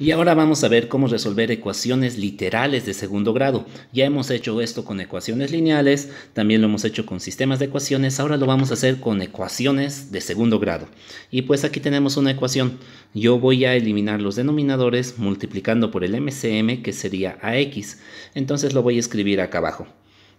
Y ahora vamos a ver cómo resolver ecuaciones literales de segundo grado. Ya hemos hecho esto con ecuaciones lineales, también lo hemos hecho con sistemas de ecuaciones, ahora lo vamos a hacer con ecuaciones de segundo grado. Y pues aquí tenemos una ecuación. Yo voy a eliminar los denominadores multiplicando por el MCM que sería AX. Entonces lo voy a escribir acá abajo.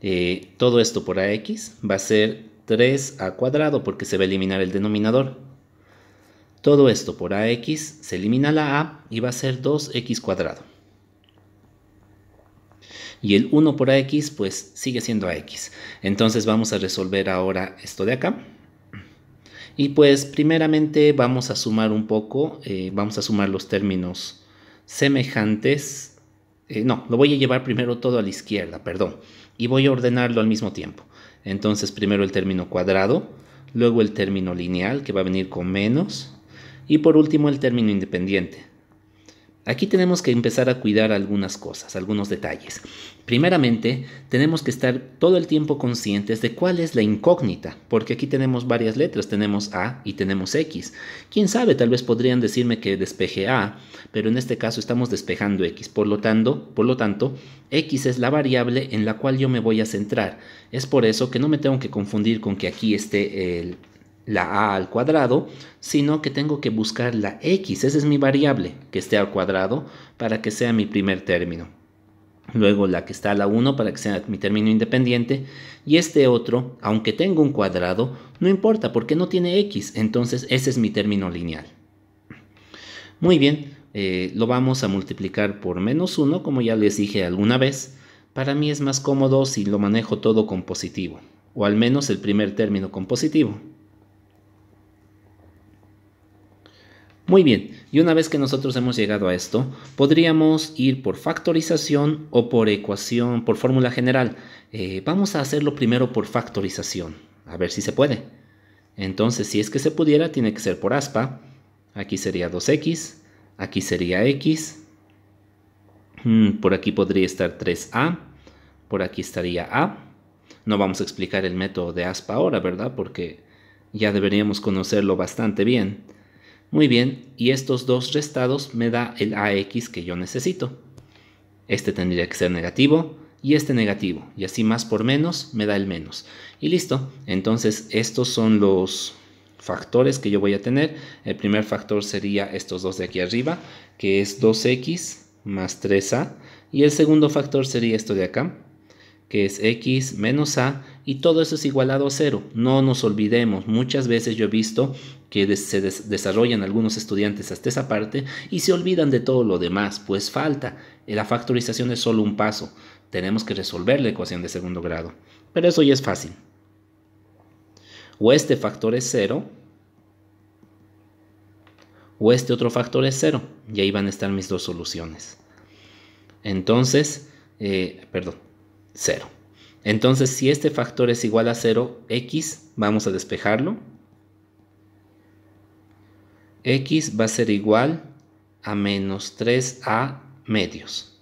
Eh, todo esto por AX va a ser 3A cuadrado porque se va a eliminar el denominador todo esto por ax se elimina la a y va a ser 2x cuadrado. Y el 1 por ax pues sigue siendo ax. Entonces vamos a resolver ahora esto de acá. Y pues primeramente vamos a sumar un poco, eh, vamos a sumar los términos semejantes. Eh, no, lo voy a llevar primero todo a la izquierda, perdón. Y voy a ordenarlo al mismo tiempo. Entonces primero el término cuadrado, luego el término lineal que va a venir con menos y por último, el término independiente. Aquí tenemos que empezar a cuidar algunas cosas, algunos detalles. Primeramente, tenemos que estar todo el tiempo conscientes de cuál es la incógnita, porque aquí tenemos varias letras, tenemos A y tenemos X. Quién sabe, tal vez podrían decirme que despeje A, pero en este caso estamos despejando X, por lo tanto, por lo tanto, X es la variable en la cual yo me voy a centrar. Es por eso que no me tengo que confundir con que aquí esté el la a al cuadrado, sino que tengo que buscar la x, esa es mi variable, que esté al cuadrado para que sea mi primer término. Luego la que está a la 1 para que sea mi término independiente. Y este otro, aunque tenga un cuadrado, no importa porque no tiene x, entonces ese es mi término lineal. Muy bien, eh, lo vamos a multiplicar por menos 1, como ya les dije alguna vez. Para mí es más cómodo si lo manejo todo con positivo, o al menos el primer término con positivo. Muy bien, y una vez que nosotros hemos llegado a esto, podríamos ir por factorización o por ecuación, por fórmula general. Eh, vamos a hacerlo primero por factorización, a ver si se puede. Entonces, si es que se pudiera, tiene que ser por aspa. Aquí sería 2x, aquí sería x, mm, por aquí podría estar 3a, por aquí estaría a. No vamos a explicar el método de aspa ahora, ¿verdad? Porque ya deberíamos conocerlo bastante bien. Muy bien, y estos dos restados me da el AX que yo necesito. Este tendría que ser negativo y este negativo, y así más por menos me da el menos. Y listo, entonces estos son los factores que yo voy a tener. El primer factor sería estos dos de aquí arriba, que es 2x más 3a. Y el segundo factor sería esto de acá, que es x menos a y todo eso es igualado a cero. No nos olvidemos, muchas veces yo he visto que se desarrollan algunos estudiantes hasta esa parte y se olvidan de todo lo demás, pues falta. Eh, la factorización es solo un paso, tenemos que resolver la ecuación de segundo grado, pero eso ya es fácil. O este factor es cero, o este otro factor es cero, y ahí van a estar mis dos soluciones. Entonces, eh, perdón, cero. Entonces, si este factor es igual a 0, x, vamos a despejarlo. x va a ser igual a menos 3a medios.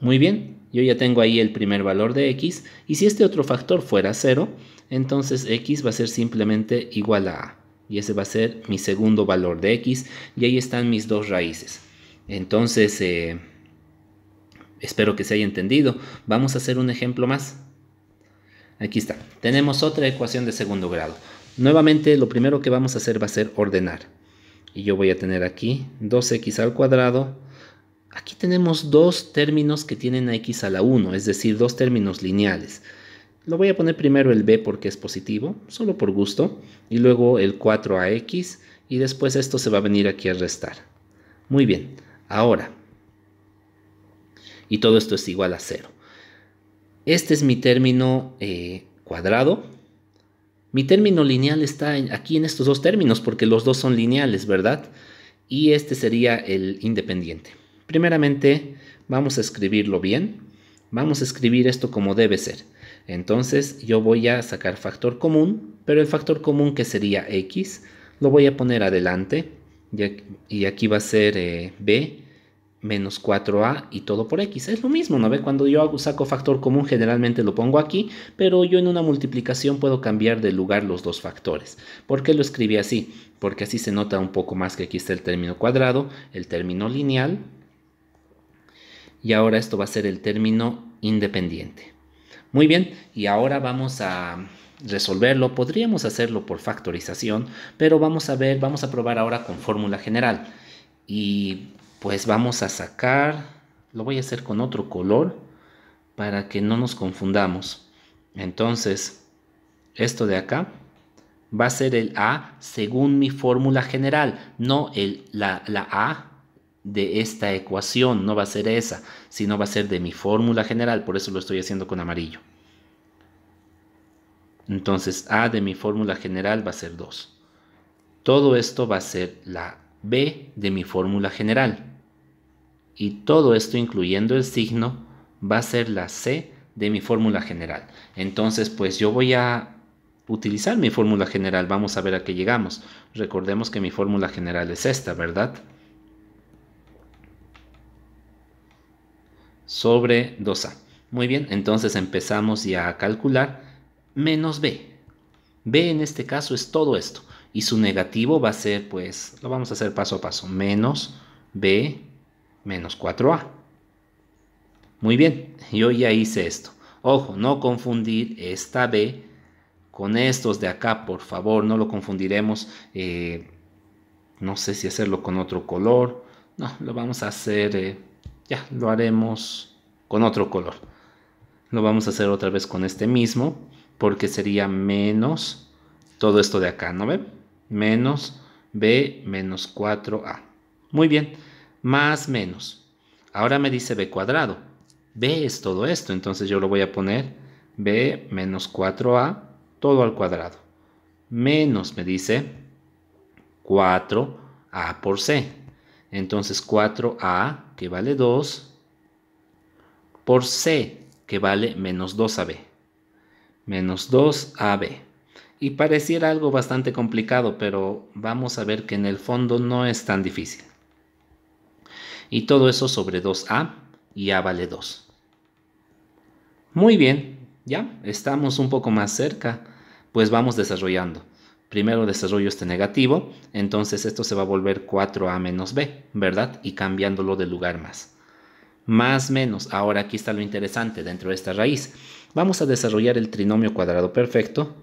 Muy bien, yo ya tengo ahí el primer valor de x, y si este otro factor fuera 0, entonces x va a ser simplemente igual a a, y ese va a ser mi segundo valor de x, y ahí están mis dos raíces. Entonces, eh, Espero que se haya entendido. Vamos a hacer un ejemplo más. Aquí está. Tenemos otra ecuación de segundo grado. Nuevamente lo primero que vamos a hacer va a ser ordenar. Y yo voy a tener aquí 2x al cuadrado. Aquí tenemos dos términos que tienen a x a la 1, es decir, dos términos lineales. Lo voy a poner primero el b porque es positivo, solo por gusto, y luego el 4ax, y después esto se va a venir aquí a restar. Muy bien, ahora y todo esto es igual a cero. Este es mi término eh, cuadrado. Mi término lineal está aquí en estos dos términos porque los dos son lineales, ¿verdad? Y este sería el independiente. Primeramente, vamos a escribirlo bien. Vamos a escribir esto como debe ser. Entonces yo voy a sacar factor común, pero el factor común que sería x, lo voy a poner adelante y aquí va a ser eh, b menos 4a y todo por x. Es lo mismo, ¿no ve? Cuando yo hago, saco factor común generalmente lo pongo aquí, pero yo en una multiplicación puedo cambiar de lugar los dos factores. ¿Por qué lo escribí así? Porque así se nota un poco más que aquí está el término cuadrado, el término lineal, y ahora esto va a ser el término independiente. Muy bien, y ahora vamos a resolverlo. Podríamos hacerlo por factorización, pero vamos a ver, vamos a probar ahora con fórmula general. Y pues vamos a sacar, lo voy a hacer con otro color para que no nos confundamos. Entonces, esto de acá va a ser el A según mi fórmula general, no el, la, la A de esta ecuación, no va a ser esa, sino va a ser de mi fórmula general, por eso lo estoy haciendo con amarillo. Entonces A de mi fórmula general va a ser 2. Todo esto va a ser la B de mi fórmula general y todo esto incluyendo el signo va a ser la C de mi fórmula general. Entonces, pues yo voy a utilizar mi fórmula general. Vamos a ver a qué llegamos. Recordemos que mi fórmula general es esta, ¿verdad? Sobre 2A. Muy bien, entonces empezamos ya a calcular menos B. B en este caso es todo esto. Y su negativo va a ser, pues, lo vamos a hacer paso a paso. Menos B menos 4a. Muy bien, yo ya hice esto. Ojo, no confundir esta b con estos de acá, por favor, no lo confundiremos. Eh, no sé si hacerlo con otro color. No, lo vamos a hacer, eh, ya, lo haremos con otro color. Lo vamos a hacer otra vez con este mismo, porque sería menos todo esto de acá, ¿no ven? Menos b menos 4a. Muy bien más menos. Ahora me dice b cuadrado. b es todo esto, entonces yo lo voy a poner b menos 4a todo al cuadrado. Menos me dice 4a por c. Entonces 4a que vale 2 por c que vale menos 2ab. Menos 2ab. Y pareciera algo bastante complicado, pero vamos a ver que en el fondo no es tan difícil y todo eso sobre 2A y A vale 2. Muy bien, ya estamos un poco más cerca, pues vamos desarrollando. Primero desarrollo este negativo, entonces esto se va a volver 4A menos B, ¿verdad? Y cambiándolo de lugar más. Más menos, ahora aquí está lo interesante dentro de esta raíz. Vamos a desarrollar el trinomio cuadrado perfecto.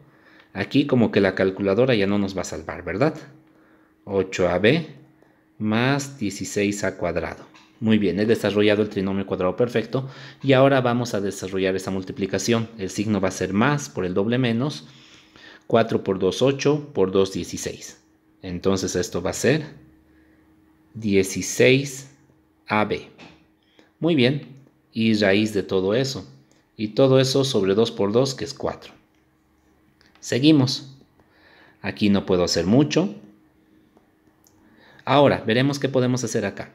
Aquí como que la calculadora ya no nos va a salvar, ¿verdad? 8AB más 16 a cuadrado. Muy bien, he desarrollado el trinomio cuadrado perfecto y ahora vamos a desarrollar esta multiplicación. El signo va a ser más por el doble menos, 4 por 2, 8, por 2, 16. Entonces esto va a ser 16AB. Muy bien, y raíz de todo eso. Y todo eso sobre 2 por 2, que es 4. Seguimos. Aquí no puedo hacer mucho, Ahora, veremos qué podemos hacer acá.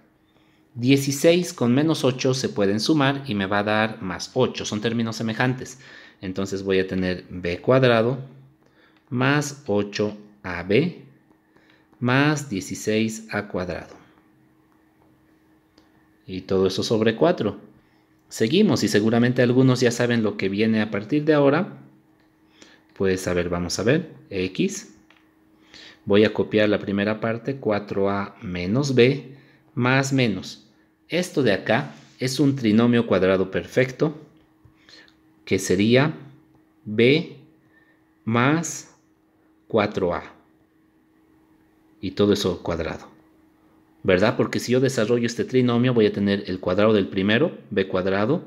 16 con menos 8 se pueden sumar y me va a dar más 8. Son términos semejantes. Entonces voy a tener b cuadrado más 8ab más 16a cuadrado. Y todo eso sobre 4. Seguimos y seguramente algunos ya saben lo que viene a partir de ahora. Pues a ver, vamos a ver. X Voy a copiar la primera parte, 4a menos b más menos. Esto de acá es un trinomio cuadrado perfecto, que sería b más 4a. Y todo eso cuadrado. ¿Verdad? Porque si yo desarrollo este trinomio voy a tener el cuadrado del primero, b cuadrado,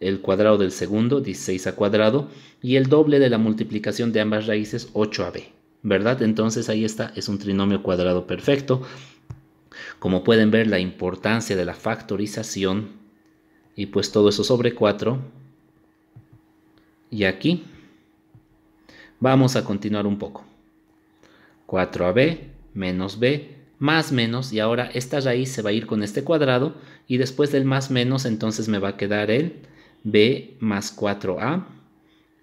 el cuadrado del segundo, 16a cuadrado, y el doble de la multiplicación de ambas raíces, 8ab. ¿verdad? Entonces ahí está, es un trinomio cuadrado perfecto. Como pueden ver, la importancia de la factorización y pues todo eso sobre 4. Y aquí vamos a continuar un poco. 4ab menos b más menos y ahora esta raíz se va a ir con este cuadrado y después del más menos entonces me va a quedar el b más 4a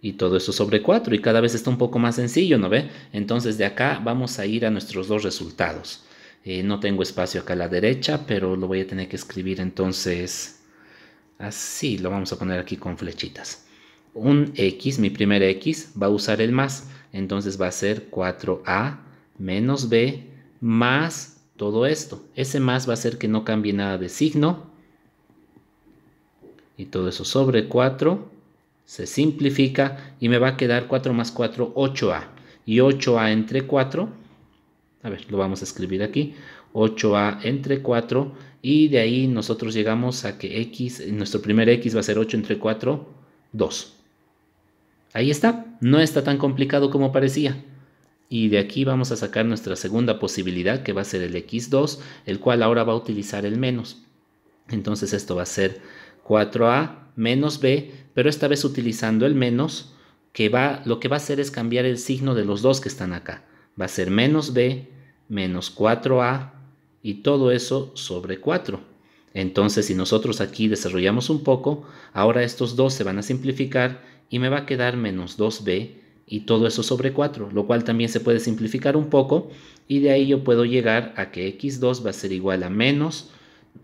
y todo eso sobre 4 y cada vez está un poco más sencillo, ¿no ve? Entonces de acá vamos a ir a nuestros dos resultados. Eh, no tengo espacio acá a la derecha, pero lo voy a tener que escribir entonces así, lo vamos a poner aquí con flechitas. Un x, mi primer x, va a usar el más, entonces va a ser 4a menos b más todo esto. Ese más va a ser que no cambie nada de signo. Y todo eso sobre 4 se simplifica y me va a quedar 4 más 4, 8A. Y 8A entre 4, a ver, lo vamos a escribir aquí, 8A entre 4 y de ahí nosotros llegamos a que X, nuestro primer X va a ser 8 entre 4, 2. Ahí está, no está tan complicado como parecía. Y de aquí vamos a sacar nuestra segunda posibilidad que va a ser el X2, el cual ahora va a utilizar el menos. Entonces esto va a ser 4A menos b, pero esta vez utilizando el menos, que va, lo que va a hacer es cambiar el signo de los dos que están acá. Va a ser menos b, menos 4a, y todo eso sobre 4. Entonces, si nosotros aquí desarrollamos un poco, ahora estos dos se van a simplificar y me va a quedar menos 2b y todo eso sobre 4, lo cual también se puede simplificar un poco y de ahí yo puedo llegar a que x2 va a ser igual a menos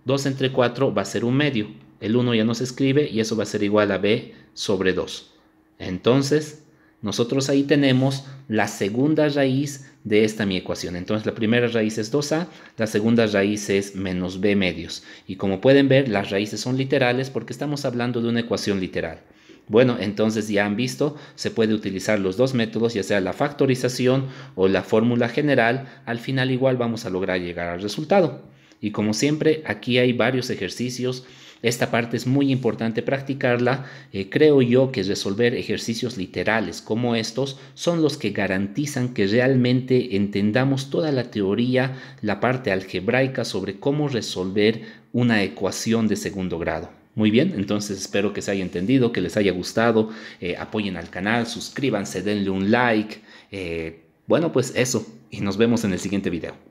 2 entre 4 va a ser un medio el 1 ya no se escribe y eso va a ser igual a b sobre 2. Entonces, nosotros ahí tenemos la segunda raíz de esta mi ecuación. Entonces la primera raíz es 2a, la segunda raíz es menos b medios. Y como pueden ver, las raíces son literales porque estamos hablando de una ecuación literal. Bueno, entonces ya han visto, se puede utilizar los dos métodos, ya sea la factorización o la fórmula general. Al final igual vamos a lograr llegar al resultado. Y como siempre, aquí hay varios ejercicios esta parte es muy importante practicarla. Eh, creo yo que resolver ejercicios literales como estos son los que garantizan que realmente entendamos toda la teoría, la parte algebraica sobre cómo resolver una ecuación de segundo grado. Muy bien, entonces espero que se haya entendido, que les haya gustado. Eh, apoyen al canal, suscríbanse, denle un like. Eh, bueno, pues eso, y nos vemos en el siguiente video.